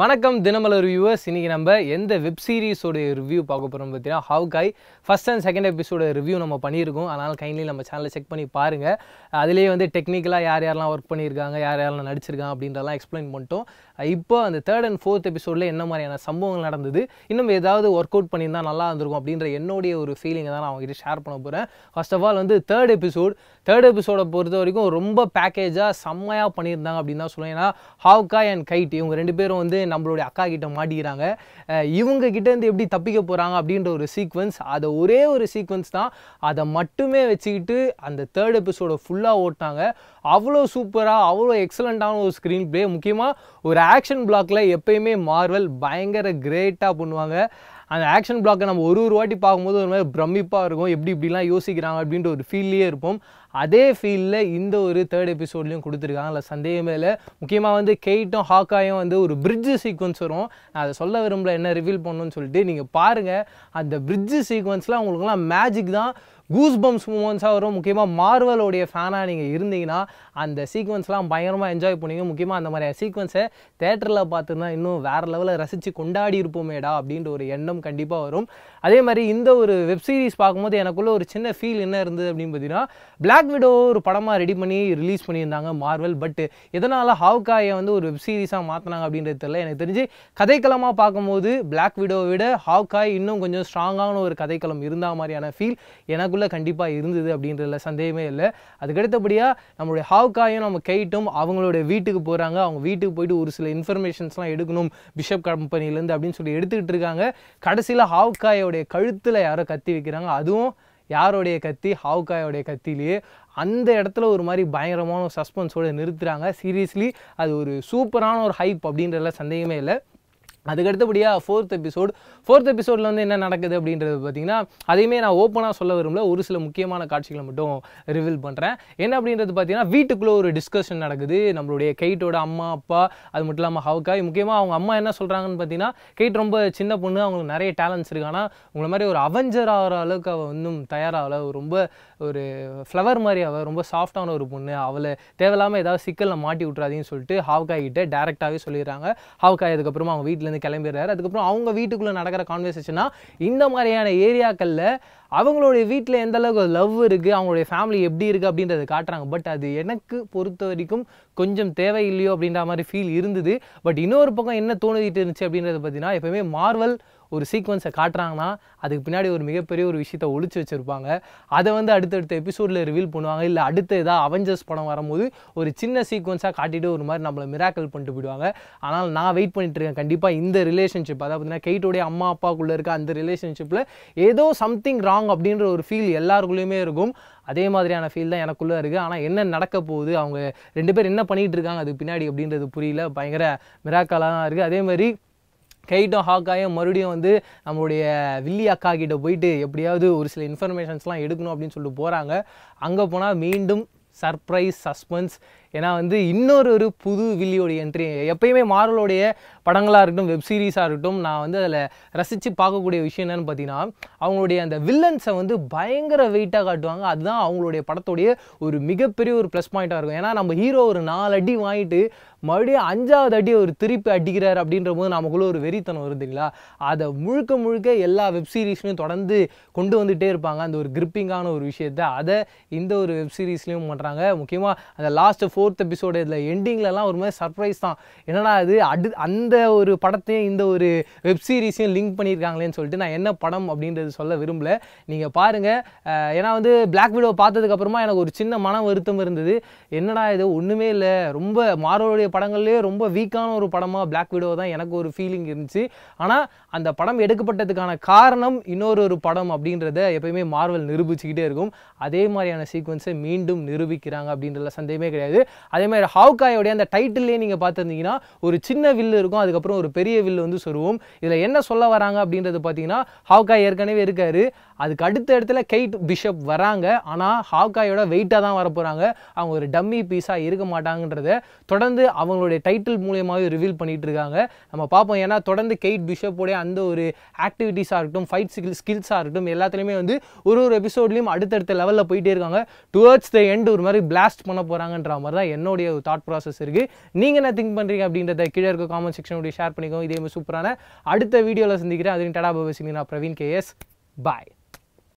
வணக்கம் தினமலர் ரிவ்யூவர்ஸ் இன்றைக்கி நம்ம எந்த வெப் சீரிஸோட ரிவ்யூ பார்க்க போகிறோம் பார்த்தீங்கன்னா ஹவு காய் first and second episode review நம்ம பண்ணியிருக்கோம் அதனால் கைண்ட்லி நம்ம சேனலை செக் பண்ணி பாருங்கள் அதிலேயே வந்து டெக்னிக்கலாக யார் யாரெல்லாம் ஒர்க் பண்ணியிருக்காங்க யார் யாரெல்லாம் நடிச்சிருக்காங்க அப்படின்றலாம் எக்ஸ்பிளைன் பண்ணிட்டோம் இப்போ அந்த தேர்ட் அண்ட் ஃபோர்த் எபிசோடில் என்ன மாதிரியான சம்பவங்கள் நடந்தது இன்னும் ஏதாவது ஒர்க் அவுட் பண்ணியிருந்தால் நல்லா இருந்திருக்கும் அப்படின்ற என்னுடைய ஒரு ஃபீலிங்கை தான் நான் அவங்ககிட்ட ஷேர் பண்ண போகிறேன் ஃபர்ஸ்ட் ஆஃப் ஆல் வந்து தேர்ட் எபிசோட் தேர்ட் எபிசோடை பொறுத்த வரைக்கும் ரொம்ப பேக்கேஜாக செம்மையாக பண்ணியிருந்தாங்க அப்படின்னு தான் சொல்லுவேன் ஏன்னா ஹவு காய் அண்ட் கைட் இவங்க ரெண்டு பேரும் வந்து வந்து நம்மளுடைய அக்கா கிட்ட மாட்டிக்கிறாங்க இவங்க கிட்டேருந்து எப்படி தப்பிக்க போகிறாங்க அப்படின்ற ஒரு சீக்வன்ஸ் அதை ஒரே ஒரு சீக்வன்ஸ் தான் அதை மட்டுமே வச்சுக்கிட்டு அந்த தேர்ட் எபிசோடை ஃபுல்லாக ஓட்டினாங்க அவ்வளோ சூப்பராக அவ்வளோ எக்ஸலண்ட்டான ஒரு ஸ்க்ரீன் பிளே முக்கியமாக ஒரு ஆக்ஷன் பிளாக்ல எப்பயுமே மார்வல் பயங்கர கிரேட்டாக பண்ணுவாங்க அந்த ஆக்ஷன் பிளாக்கை நம்ம ஒரு ஒரு வாட்டி பார்க்கும்போது ஒரு மாதிரி பிரமிப்பாக இருக்கும் எப்படி இப்படிலாம் யோசிக்கிறாங்க அப்படின்ற ஒரு ஃபீல்லையே இருப்போம் அதே ஃபீல்டில் இந்த ஒரு தேர்ட் எபிசோட்லேயும் கொடுத்துருக்காங்க அதில் சந்தேகமே இல்லை முக்கியமாக வந்து கெயிட்டும் ஹாக்காயும் வந்து ஒரு பிரிட்ஜு சீக்வன்ஸ் வரும் நான் அதை சொல்ல விரும்பல என்ன ரிவீல் பண்ணணும்னு சொல்லிட்டு நீங்கள் பாருங்கள் அந்த பிரிட்ஜு சீக்வன்ஸில் அவங்களுக்குலாம் மேஜிக் தான் கூஸ் பம்ஸ் மூமெண்ட்ஸாக வரும் முக்கியமாக மார்வலோடைய ஃபேனாக நீங்கள் இருந்தீங்கன்னா அந்த சீக்வன்ஸ்லாம் பயங்கரமாக என்ஜாய் பண்ணுவீங்க முக்கியமாக அந்த மாதிரி சீக்வன்ஸை தேட்டரில் பார்த்துருந்தா இன்னும் வேறு லெவலில் ரசித்து கொண்டாடி இருப்போமேடா அப்படின்ற ஒரு எண்ணம் கண்டிப்பாக வரும் அதே மாதிரி இந்த ஒரு வெப்சீரிஸ் பார்க்கும்போது எனக்குள்ளே ஒரு சின்ன ஃபீல் என்ன இருந்தது அப்படின்னு பார்த்தீங்கன்னா பிளாக் விடோ ஒரு படமாக ரெடி பண்ணி ரிலீஸ் பண்ணியிருந்தாங்க மார்வல் பட் எதனால் ஹாவ்காயை வந்து ஒரு வெப் சீரிஸாக மாற்றினாங்க அப்படின்றது தெரியல எனக்கு தெரிஞ்சு கதைக்களமாக பார்க்கும்போது பிளாக் விடோவை விட ஹாவ்காய் இன்னும் கொஞ்சம் ஸ்ட்ராங்கான ஒரு கதைக்களம் இருந்த மாதிரியான ஃபீல் எனக்கு நமக்குள்ளே கண்டிப்பாக இருந்தது அப்படின்றதுல சந்தேகமே இல்லை அதுக்கடுத்தபடியாக நம்மளுடைய ஹாவ்காயும் நம்ம கைட்டும் அவங்களுடைய வீட்டுக்கு போகிறாங்க அவங்க வீட்டுக்கு போயிட்டு ஒரு சில இன்ஃபர்மேஷன்ஸ்லாம் எடுக்கணும் பிஷப் கம்பெனிலேருந்து அப்படின்னு சொல்லி எடுத்துக்கிட்டு இருக்காங்க கடைசியில் ஹாவ்காயோடைய கழுத்தில் யாரோ கத்தி வைக்கிறாங்க அதுவும் யாரோடைய கத்தி ஹாவ்காயோடைய கத்திலேயே அந்த இடத்துல ஒரு மாதிரி பயங்கரமான சஸ்பென்ஸோடு நிறுத்துகிறாங்க சீரியஸ்லி அது ஒரு சூப்பரான ஒரு ஹைப் அப்படின்றதுல சந்தேகமே இல்லை அதுக்கு அடுத்தபடியாக ஃபோர்த் எபிசோட் ஃபோர்த் எபிசோடில் வந்து என்ன நடக்குது அப்படின்றது பார்த்தீங்கன்னா அதையுமே நான் ஓப்பனாக சொல்ல விரும்பல ஒரு சில முக்கியமான காட்சிகளை மட்டும் ரிவீல் பண்ணுறேன் என்ன அப்படின்றது பார்த்தீங்கன்னா வீட்டுக்குள்ளே ஒரு டிஸ்கஷன் நடக்குது நம்மளுடைய கெயிட்டோட அம்மா அப்பா அது மட்டும் இல்லாமல் ஹவுக்காய் முக்கியமாக அவங்க அம்மா என்ன சொல்கிறாங்கன்னு பார்த்தீங்கன்னா கெயிட் ரொம்ப சின்ன பொண்ணு அவங்களுக்கு நிறைய டேலண்ட்ஸ் இருக்கு ஆனால் உங்களை மாதிரி ஒரு அவெஞ்சர் ஆகிற அளவுக்கு அவள் இன்னும் தயாராகல ரொம்ப ஒரு ஃப்ளவர் மாதிரி அவள் ரொம்ப சாஃப்டான ஒரு பொண்ணு அவளை தேவையில்லாமல் ஏதாவது சிக்கலில் மாட்டி விட்றாதின்னு சொல்லிட்டு ஹவுக்காய்கிட்ட டேரெக்டாகவே சொல்லிடுறாங்க ஹவுக்காய் அதுக்கப்புறமா அவங்க வீட்டில் இருந்து கிளம்பிடுறாரு அதுக்கப்புறம் அவங்க வீட்டுக்குள்ளே நடக்கிற கான்வர்சேஷனாக இந்த மாதிரியான ஏரியாக்களில் அவங்களுடைய வீட்டில் எந்த அளவுக்கு லவ் இருக்குது அவங்களுடைய ஃபேமிலி எப்படி இருக்குது அப்படின்றத காட்டுறாங்க பட் அது எனக்கு பொறுத்த வரைக்கும் கொஞ்சம் தேவையில்லையோ அப்படின்ற மாதிரி ஃபீல் இருந்தது பட் இன்னொரு பக்கம் என்ன தோணுதிட்டு இருந்துச்சு அப்படின்றத பார்த்தீங்கன்னா எப்பவுமே மார்வல் ஒரு சீக்வன்ஸை காட்டுறாங்கன்னா அதுக்கு பின்னாடி ஒரு மிகப்பெரிய ஒரு விஷயத்தை ஒழிச்சு வச்சுருப்பாங்க அதை வந்து அடுத்தடுத்த எபிசோடில் ரிவீல் பண்ணுவாங்க இல்லை அடுத்த ஏதாவது அவெஞ்சர்ஸ் படம் வரும்போது ஒரு சின்ன சீக்வன்ஸாக காட்டிட்டு ஒரு மாதிரி நம்மளை மிராக்கல் பண்ணிட்டு போயிடுவாங்க ஆனால் நான் வெயிட் பண்ணிகிட்டு இருக்கேன் கண்டிப்பாக இந்த ரிலேஷன்ஷிப் அதாவது பார்த்தீங்கன்னா கெய்ட்டோடைய அம்மா அப்பாக்குள்ளே இருக்க அந்த ரிலேஷன்ஷிப்பில் ஏதோ சம்திங் ராங் அப்படின்ற ஒரு ஃபீல் எல்லாருக்குள்ளேயுமே இருக்கும் அதே மாதிரியான ஃபீல் தான் எனக்குள்ளே இருக்குது ஆனால் என்ன நடக்க போகுது அவங்க ரெண்டு பேர் என்ன பண்ணிகிட்டு இருக்காங்க அதுக்கு பின்னாடி அப்படின்றது புரியல பயங்கர மிராக்கலாக தான் இருக்குது அதே மாதிரி கைட்டும் ஹாக்காயும் மறுபடியும் வந்து நம்மளுடைய வில்லி அக்கா கிட்ட போயிட்டு எப்படியாவது ஒரு சில இன்ஃபர்மேஷன்ஸ்லாம் எடுக்கணும் அப்படின்னு சொல்லிட்டு போகிறாங்க அங்கே போனால் மீண்டும் சர்ப்ரைஸ் சஸ்பென்ஸ் ஏன்னா வந்து இன்னொரு ஒரு புது வில்லியோடைய என்ட்ரி எப்பயுமே மார்வலோடைய படங்களாக இருக்கட்டும் வெப் சீரிஸாக இருக்கட்டும் நான் வந்து அதில் ரசித்து பார்க்கக்கூடிய விஷயம் என்னென்னு பார்த்தீங்கன்னா அவங்களுடைய அந்த வில்லன்ஸை வந்து பயங்கர வெயிட்டாக காட்டுவாங்க அதுதான் அவங்களுடைய படத்துடைய ஒரு மிகப்பெரிய ஒரு ப்ளஸ் பாயிண்ட்டாக இருக்கும் ஏன்னா நம்ம ஹீரோ ஒரு நாலு அடி வாங்கிட்டு மறுபடியும் அஞ்சாவது அடி ஒரு திருப்பி அடிக்கிறார் அப்படின்ற போது நமக்குள்ளே ஒரு வெறித்தனம் வருதுங்களா அதை முழுக்க முழுக்க எல்லா வெப் தொடர்ந்து கொண்டு வந்துகிட்டே இருப்பாங்க அந்த ஒரு கிரிப்பிங்கான ஒரு விஷயத்த அதை இந்த ஒரு வெப் பண்ணுறாங்க முக்கியமாக அந்த லாஸ்ட்டு ஃபோர் ஃபோர்த் எபிசோடு இதில் எண்டிங்லலாம் ஒரு மாதிரி சர்ப்ரைஸ் தான் என்னடா அது அடு அந்த ஒரு படத்தையும் இந்த ஒரு வெப்சீரிஸையும் லிங்க் பண்ணியிருக்காங்களேன்னு சொல்லிட்டு நான் என்ன படம் அப்படின்றது சொல்ல விரும்பல நீங்கள் பாருங்கள் ஏன்னா வந்து பிளாக் வீடோ பார்த்ததுக்கப்புறமா எனக்கு ஒரு சின்ன மன வருத்தம் இருந்தது என்னடா இது ஒன்றுமே இல்லை ரொம்ப மாரோடைய படங்கள்லேயே ரொம்ப வீக்கான ஒரு படமாக பிளாக் விடோ தான் எனக்கு ஒரு ஃபீலிங் இருந்துச்சு ஆனால் அந்த படம் எடுக்கப்பட்டதுக்கான காரணம் இன்னொரு ஒரு படம் அப்படின்றத எப்பயுமே மார்வல் நிரூபிச்சுக்கிட்டே இருக்கும் அதே மாதிரியான சீக்வன்ஸை மீண்டும் நிரூபிக்கிறாங்க அப்படின்றதுல சந்தேகமே கிடையாது அதே மாதிரி ஹாவ்காயோடைய அந்த டைட்டில்லே நீங்கள் பார்த்துருந்தீங்கன்னா ஒரு சின்ன வில்லு இருக்கும் அதுக்கப்புறம் ஒரு பெரிய வில்லு வந்து சொல்லுவோம் இதில் என்ன சொல்ல வராங்க அப்படின்றது பார்த்தீங்கன்னா ஹாவ்காய் ஏற்கனவே இருக்காரு அதுக்கு அடுத்த இடத்துல கெயிட் பிஷப் வராங்க ஆனால் ஹாவ்காயோட வெயிட்டாக தான் வரப்போகிறாங்க அவங்க ஒரு டம்மி பீஸாக இருக்க மாட்டாங்கன்றத தொடர்ந்து அவங்களுடைய டைட்டில் மூலியமாகவே ரிவீல் பண்ணிகிட்டு இருக்காங்க நம்ம பார்ப்போம் ஏன்னா தொடர்ந்து கெய்ட் பிஷப்போடைய அந்த ஒரு ஆக்டிவிட்டீஸாக இருக்கட்டும் ஃபைட் ஸ்கில் ஸ்கில்ஸாக இருக்கட்டும் எல்லாத்துலேயுமே வந்து ஒரு ஒரு எபிசோட்லேயும் அடுத்தடுத்த லெவலில் போயிட்டே இருக்காங்க டுவர்ட்ஸ் த எண்ட் ஒரு மாதிரி பிளாஸ்ட் பண்ண போகிறாங்கன்ற மாதிரி தான் என்னுடைய தாட் ப்ராசஸ் இருக்குது நீங்கள் என்ன திங்க் பண்ணுறீங்க அப்படின்றத கீழே இருக்க காமெண்ட் செக்ஷனுடைய ஷேர் பண்ணிக்கோங்க இதே மாதிரி சூப்பரான அடுத்த வீடியோவில் சந்திக்கிறேன் அதுக்கு டடா பவசிங்க நான் பிரவீன் எஸ் பாய்